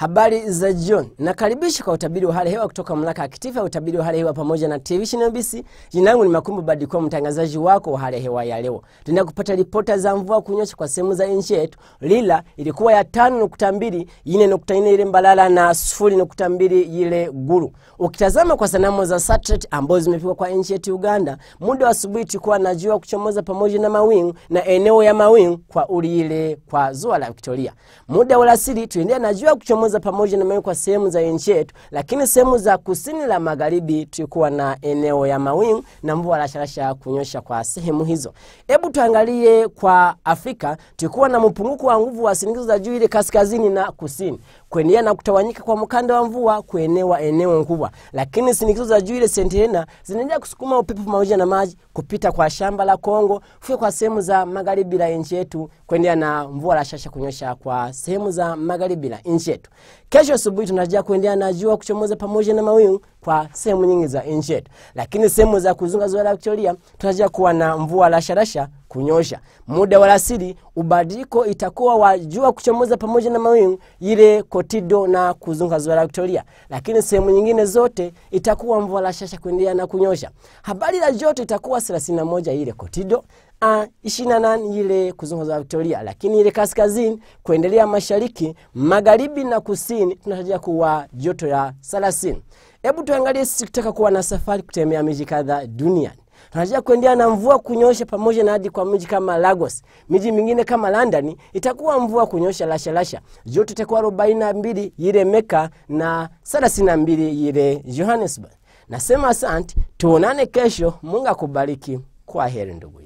Habari za John, nakaribisha kwa utabiri wa hali hewa kutoka mamlaka ya kitaifa ya utabiri wa hali hewa pamoja na televisheni NBC. Jina langu ni Makumbu Badikuwa, mtangazaji wako wa hali hewa ya leo. kupata ripota za mvua kunyosha kwa sehemu za nchi yetu. Lila ilikuwa ya tano nukta mbili ine nukta ine ile Mbalala na sufuri nukta mbili ile Gulu. Ukitazama kwa sanamu za satellite ambazo zimepigwa kwa nchi yetu Uganda, muda wa asubuhi tulikuwa na jua kuchomoza pamoja na mawingu na eneo ya mawingu kwa uli ile kwa ziwa la Victoria. Muda wa alasiri tuendelea na jua kuchomoza za pamoja na mawingu kwa sehemu za nchi yetu, lakini sehemu za kusini la magharibi tulikuwa na eneo ya mawingu na mvua rasharasha kunyosha kwa sehemu hizo. Hebu tuangalie kwa Afrika, tulikuwa na mpunguko wa nguvu wa shinikizo za juu ile kaskazini na kusini kuendelea na kutawanyika kwa mkanda wa mvua kuenewa eneo kubwa, lakini sinikizo za juu ile senti Helena zinaendelea kusukuma upepo pamoja na maji kupita kwa shamba la Kongo kufika kwa sehemu za magharibi la nchi yetu, kuendelea na mvua la shasha kunyosha kwa sehemu za magharibi la nchi yetu. Kesho asubuhi tunatarajiwa kuendelea na jua kuchomoza pamoja na mawingu kwa sehemu nyingi za nchi yetu, lakini sehemu za kuzunga ziwa la Victoria tunatarajiwa kuwa na mvua la sharasha kunyosha. Muda wa alasiri ubadiliko itakuwa wa jua kuchomoza pamoja na mawingu ile kotido na kuzunguka ziwa la Victoria, lakini sehemu nyingine zote itakuwa mvua la shasha kuendelea na kunyosha. Habari la joto itakuwa 31 ile kotido a 28 ile kuzunguka ziwa Victoria, lakini ile kaskazini kuendelea mashariki, magharibi na kusini tunatarajia kuwa joto la 30. Hebu tuangalie sisi tutaka kuwa na safari kutembea miji kadhaa duniani. Tunatarajiwa kuendelea na mvua kunyosha pamoja na hadi kwa miji kama Lagos. Miji mingine kama London itakuwa mvua kunyosha lasha lasha. Joto itakuwa 42 ile Meka na 32 ile Johannesburg. Nasema asante, tuonane kesho. Mungu akubariki. Kwa heri ndugu